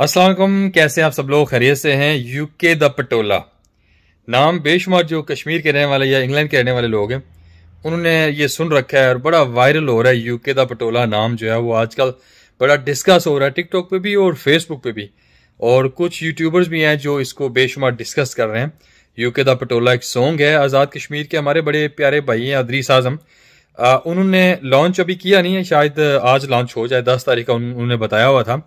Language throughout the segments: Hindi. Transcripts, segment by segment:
असलकम कैसे आप सब लोग खरीय से हैं यूके द पटोला नाम बेशुमार जो कश्मीर के रहने वाले या इंग्लैंड के रहने वाले लोग हैं उन्होंने ये सुन रखा है और बड़ा वायरल हो रहा है यूके द पटोला नाम जो है वो आजकल बड़ा डिस्कस हो रहा है टिकटॉक पे भी और फेसबुक पे भी और कुछ यूट्यूबर्स भी हैं जो इसको बेशुमार डिस्कस कर रहे हैं यूके द पटोला एक सॉन्ग है आज़ाद कश्मीर के हमारे बड़े प्यारे भाई हैं अदरीस आजम उन्होंने लॉन्च अभी किया नहीं है शायद आज लॉन्च हो जाए दस तारीख का उन्होंने बताया हुआ था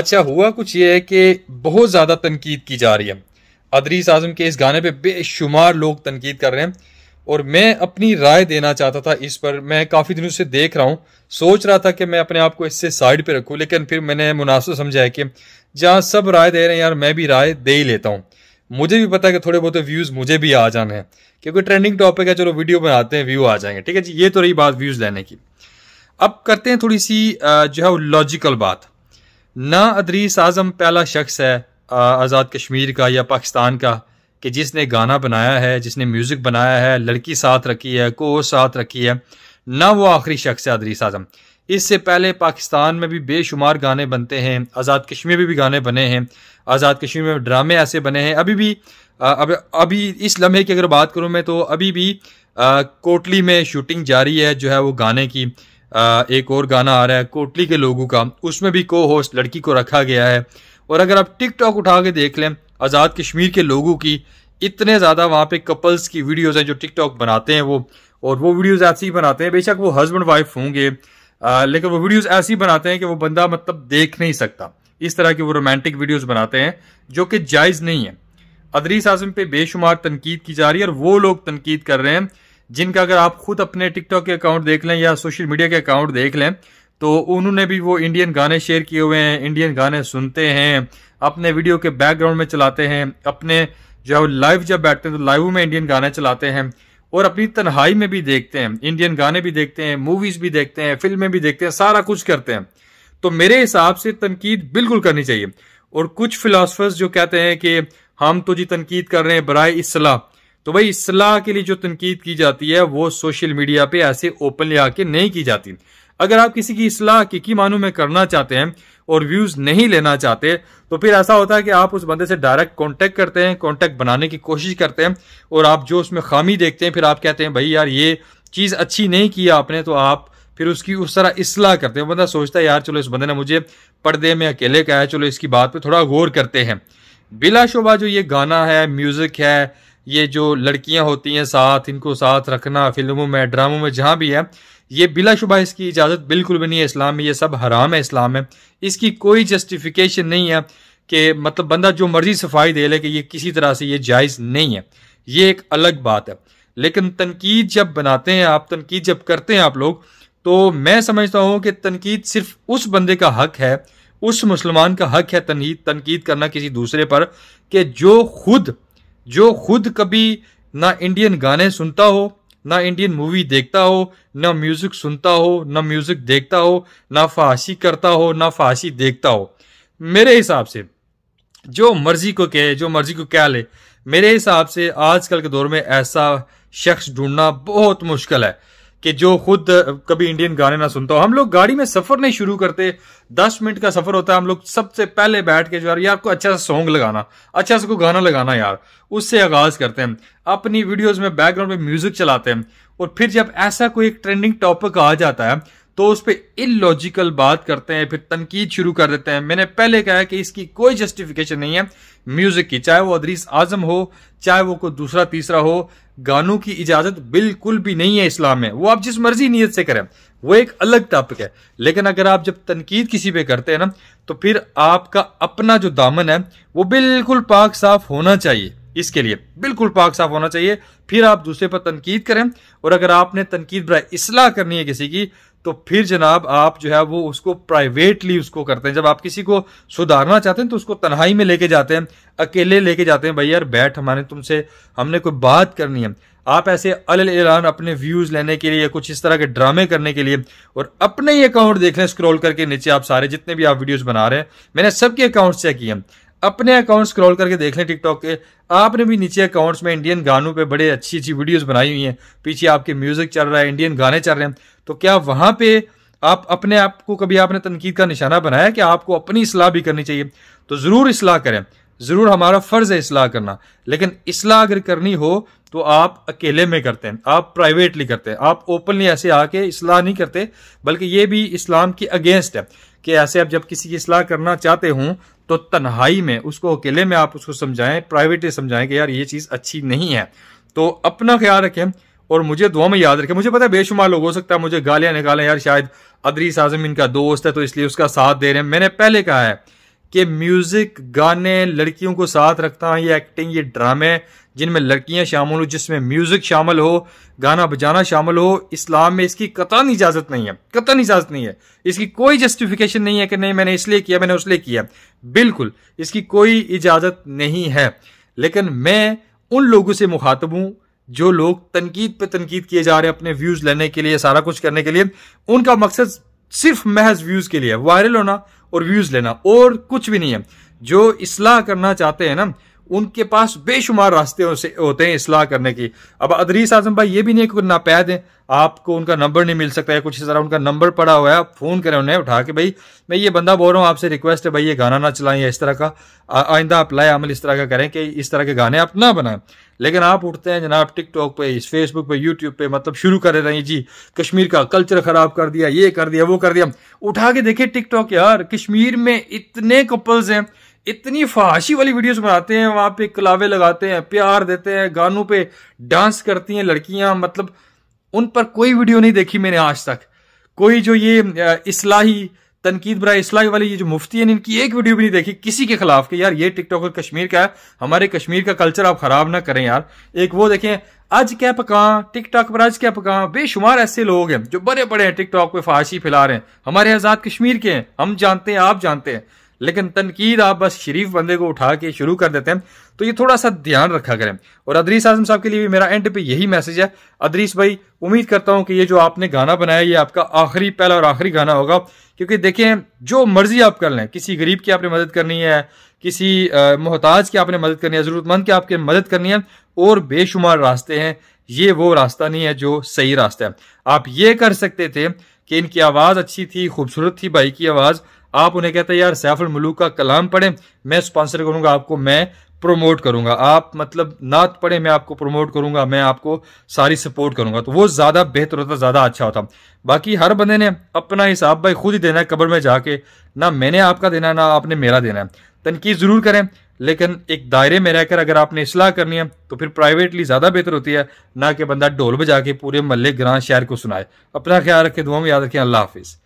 अच्छा हुआ कुछ ये है कि बहुत ज़्यादा तनकीद की जा रही है अदरीस आज़म के इस गाने पे बेशुमार लोग तनकीद कर रहे हैं और मैं अपनी राय देना चाहता था इस पर मैं काफ़ी दिनों से देख रहा हूँ सोच रहा था कि मैं अपने आप को इससे साइड पे रखूँ लेकिन फिर मैंने मुनासिब समझा है कि जहाँ सब राय दे रहे हैं यार मैं भी राय दे ही लेता हूँ मुझे भी पता है कि थोड़े बहुत व्यूज़ मुझे भी आ जाने हैं क्योंकि ट्रेंडिंग टॉपिक है चलो वीडियो बनाते हैं व्यू आ जाएंगे ठीक है जी ये तो रही बात व्यूज़ लेने की अब करते हैं थोड़ी सी जो है लॉजिकल बात ना अदरीस आज़म पहला शख्स है आज़ाद कश्मीर का या पाकिस्तान का कि जिसने गाना बनाया है जिसने म्यूज़िक बनाया है लड़की साथ रखी है को साथ रखी है ना वो आखिरी शख्स है अदरीस आज़म इससे पहले पाकिस्तान में भी बेशुमार गाने बनते हैं आज़ाद कश्मीर में भी गाने बने हैं आज़ाद कश्मीर में ड्रामे ऐसे बने हैं अभी भी अब अभी इस लम्हे की अगर बात करूँ मैं तो अभी भी कोटली में शूटिंग जारी है जो है वो गाने की एक और गाना आ रहा है कोटली के लोगों का उसमें भी को होस्ट लड़की को रखा गया है और अगर आप टिकटॉक उठा के देख लें आज़ाद कश्मीर के लोगों की इतने ज़्यादा वहाँ पे कपल्स की वीडियोज़ हैं जो टिकटॉक बनाते हैं वो और वो वीडियोज़ ऐसी ही बनाते हैं बेशक वो हस्बैंड वाइफ होंगे लेकिन वो वीडियोज़ ऐसी बनाते हैं कि वो बंदा मतलब देख नहीं सकता इस तरह की वो रोमांटिक वीडियोज़ बनाते हैं जो कि जायज़ नहीं है अदरीस आजम पर बेशुमार तनकीद की जा रही है और वो लोग तनकीद कर रहे हैं जिनका अगर आप खुद अपने टिकटॉक के अकाउंट देख लें या सोशल मीडिया के अकाउंट देख लें तो उन्होंने भी वो इंडियन गाने शेयर किए हुए हैं इंडियन गाने सुनते हैं अपने वीडियो के बैकग्राउंड में चलाते हैं अपने जो है लाइव जब बैठते हैं तो लाइव में इंडियन गाने चलाते हैं और अपनी तन्हाई में भी देखते हैं इंडियन गाने भी देखते हैं मूवीज भी देखते हैं फिल्में भी देखते हैं सारा कुछ करते हैं तो मेरे हिसाब से तनकीद बिल्कुल करनी चाहिए और कुछ फिलासफर्स जो कहते हैं कि हम तो जी तनकीद कर रहे हैं बरए इसलाह तो भाई इसलाह के लिए जो तनकीद की जाती है वो सोशल मीडिया पे ऐसे ओपनली आके नहीं की जाती अगर आप किसी की इसलाह की मानों में करना चाहते हैं और व्यूज नहीं लेना चाहते तो फिर ऐसा होता है कि आप उस बंदे से डायरेक्ट कांटेक्ट करते हैं कांटेक्ट बनाने की कोशिश करते हैं और आप जो उसमें खामी देखते हैं फिर आप कहते हैं भाई यार ये चीज़ अच्छी नहीं की आपने तो आप फिर उसकी उस तरह इसलाह करते हैं बंदा सोचता है यार चलो इस बंदे ने मुझे पर्दे में अकेले कहा है चलो इसकी बात पर थोड़ा गौर करते हैं बिला शोबा जो ये गाना है म्यूज़िक है ये जो लड़कियां होती हैं साथ इनको साथ रखना फिल्मों में ड्रामों में जहाँ भी है ये बिलाशुबा इसकी इजाज़त बिल्कुल भी नहीं है इस्लाम में ये सब हराम है इस्लाम में इसकी कोई जस्टिफिकेशन नहीं है कि मतलब बंदा जो मर्जी सफाई दे ले कि ये किसी तरह से ये जायज़ नहीं है ये एक अलग बात है लेकिन तनकीद जब बनाते हैं आप तनकीद जब करते हैं आप लोग तो मैं समझता हूँ कि तनकीद सिर्फ उस बंदे का हक है उस मुसलमान का हक है तनकीद करना किसी दूसरे पर कि जो खुद जो खुद कभी ना इंडियन गाने सुनता हो ना इंडियन मूवी देखता हो ना म्यूजिक सुनता हो ना म्यूजिक देखता हो ना फांसी करता हो ना फांसी देखता हो मेरे हिसाब से जो मर्जी को कहे जो मर्जी को क्या ले मेरे हिसाब से आजकल के दौर में ऐसा शख्स ढूंढना बहुत मुश्किल है कि जो खुद कभी इंडियन गाने ना सुनता हो हम लोग गाड़ी में सफर नहीं शुरू करते दस मिनट का सफर होता है हम लोग सबसे पहले बैठ के जो यार यार को अच्छा सा सॉन्ग लगाना अच्छा सा कोई गाना लगाना यार उससे आगाज करते हैं अपनी वीडियोस में बैकग्राउंड में म्यूजिक चलाते हैं और फिर जब ऐसा कोई एक ट्रेंडिंग टॉपिक आ जाता है तो उस पर इलॉजिकल बात करते हैं फिर तनकीद शुरू कर देते हैं मैंने पहले कहा है कि इसकी कोई जस्टिफिकेशन नहीं है म्यूजिक की चाहे वो अदरीस आजम हो चाहे वो कोई दूसरा तीसरा हो गानों की इजाजत बिल्कुल भी नहीं है इस्लाम में वो आप जिस मर्जी नीयत से करें वो एक अलग टॉपिक है लेकिन अगर आप जब तनकीद किसी पे करते हैं ना तो फिर आपका अपना जो दामन है वो बिल्कुल पाक साफ होना चाहिए इसके लिए बिल्कुल पाक साफ होना चाहिए फिर आप दूसरे पर तनकीद करें और अगर आपने तनकीद बरा इसलाह करनी है किसी की तो फिर जनाब आप जो है वो उसको प्राइवेटली उसको करते हैं जब आप किसी को सुधारना चाहते हैं तो उसको तन्हाई में लेके जाते हैं अकेले लेके जाते हैं भाई यार बैठ हमारे तुमसे हमने कोई बात करनी है आप ऐसे अल ऐलान अपने व्यूज लेने के लिए कुछ इस तरह के ड्रामे करने के लिए और अपने ही अकाउंट देख लें स्क्रॉल करके नीचे आप सारे जितने भी आप वीडियोस बना रहे हैं मैंने सबके अकाउंट चेक किए अपने अकाउंट स्क्रॉल करके देख लें टिकटॉक के आपने भी नीचे अकाउंट्स में इंडियन गानों पे बड़े अच्छी अच्छी वीडियोस बनाई हुई हैं पीछे आपके म्यूजिक चल रहा है इंडियन गाने चल रहे हैं तो क्या वहां पे आप अपने आप को कभी आपने तनकीद का निशाना बनाया कि आपको अपनी असलाह भी करनी चाहिए तो ज़रूर असलाह करें ज़रूर हमारा फ़र्ज़ है असलाह करना लेकिन असलाह अगर करनी हो तो आप अकेले में करते हैं आप प्राइवेटली करते हैं आप ओपनली ऐसे आके असलाह नहीं करते बल्कि ये भी इस्लाम के अगेंस्ट है कि ऐसे आप जब किसी की असलाह करना चाहते हों तो तन्हाई में उसको अकेले में आप उसको समझाएं प्राइवेटली समझाएं कि यार ये चीज़ अच्छी नहीं है तो अपना ख्याल रखें और मुझे दुआ में याद रखे मुझे पता है बेशुमार लोग हो सकता है मुझे गालियां निकालें यार शायद अदरीस आजम इनका दोस्त है तो इसलिए उसका साथ दे रहे हैं मैंने पहले कहा है कि म्यूजिक गाने लड़कियों को साथ रखता है ये एक्टिंग ये ड्रामे जिनमें लड़कियां शामिल हो जिसमें म्यूजिक शामिल हो गाना बजाना शामिल हो इस्लाम में इसकी कतान इजाजत नहीं है कतान इजाजत नहीं है इसकी कोई जस्टिफिकेशन नहीं है कि नहीं मैंने इसलिए किया मैंने उसलिए किया बिल्कुल इसकी कोई इजाजत नहीं है लेकिन मैं उन लोगों से मुखातब हूं जो लोग तनकीद पे तनकीद किए जा रहे हैं अपने व्यूज लेने के लिए सारा कुछ करने के लिए उनका मकसद सिर्फ महज व्यूज के लिए वायरल होना और व्यूज लेना और कुछ भी नहीं है जो इसलाह करना चाहते हैं ना उनके पास बेशुमार रास्ते होते हैं इसलाह करने की अब अदरीस आजम भाई ये भी नहीं कि नापैद हैं आपको उनका नंबर नहीं मिल सकता है कुछ इस तरह उनका नंबर पड़ा हुआ है आप फ़ोन करें उन्हें उठा के भाई मैं ये बंदा बोल रहा हूँ आपसे रिक्वेस्ट है भाई ये गाना ना चलाएं या इस तरह का आइंदा आप लाए अमल इस तरह का करें कि इस तरह के गाने आप ना बनाएं लेकिन आप उठते हैं जनाब टिकटॉक पे इस फेसबुक पे यूट्यूब पे मतलब शुरू कर रहे हैं जी कश्मीर का कल्चर ख़राब कर दिया ये कर दिया वो कर दिया उठा के देखिए टिकटॉक यार कश्मीर में इतने कपल्स हैं इतनी फहाशी वाली वीडियोस बनाते हैं वहां पे कलावे लगाते हैं प्यार देते हैं गानों पे डांस करती हैं लड़कियां मतलब उन पर कोई वीडियो नहीं देखी मैंने आज तक कोई जो ये इसलाही तनकीद बरा इसलाही वाली ये जो मुफ्ती है इनकी एक वीडियो भी नहीं देखी किसी के खिलाफ कि यार ये टिकटॉकर कश्मीर का है हमारे कश्मीर का कल्चर आप खराब ना करें यार एक वो देखें आज क्या पका टिकटॉक पर आज क्या पका बेशुमार ऐसे लोग हैं जो बड़े बड़े हैं टिकटॉक पे फाशी फैला रहे हैं हमारे आजाद कश्मीर के हैं हम जानते हैं आप जानते हैं लेकिन तनकीद आप बस शरीफ बंदे को उठा के शुरू कर देते हैं तो ये थोड़ा सा ध्यान रखा करें और अदरीस आजम साहब के लिए भी मेरा एंड पे यही मैसेज है अदरीस भाई उम्मीद करता हूँ कि ये जो आपने गाना बनाया ये आपका आखिरी पहला और आखिरी गाना होगा क्योंकि देखें जो मर्जी आप कर लें किसी गरीब की आपने मदद करनी है किसी मोहताज की आपने मदद करनी है ज़रूरतमंद की आपकी मदद करनी है और बेशुमार रास्ते हैं ये वो रास्ता नहीं है जो सही रास्ता है आप ये कर सकते थे कि इनकी आवाज़ अच्छी थी खूबसूरत थी भाई की आवाज़ आप उन्हें कहते हैं यार सैफुल मलूक का कलाम पढ़ें मैं स्पॉन्सर करूँगा आपको मैं प्रमोट करूँगा आप मतलब नात पढ़ें मैं आपको प्रमोट करूँगा मैं आपको सारी सपोर्ट करूँगा तो वो ज़्यादा बेहतर होता ज़्यादा अच्छा होता बाकी हर बंदे ने अपना हिसाब भाई खुद ही देना है कब्र में जाके ना मैंने आपका देना है ना आपने मेरा देना है तनकीद ज़रूर करें लेकिन एक दायरे में रहकर अगर आपने इसलाह करनी है तो फिर प्राइवेटली ज़्यादा बेहतर होती है ना कि बंदा ढोल बजा के पूरे महल ग्रां शहर को सुनाए अपना ख्याल रखें दुआ में याद रखें अल्लाह हाफिज़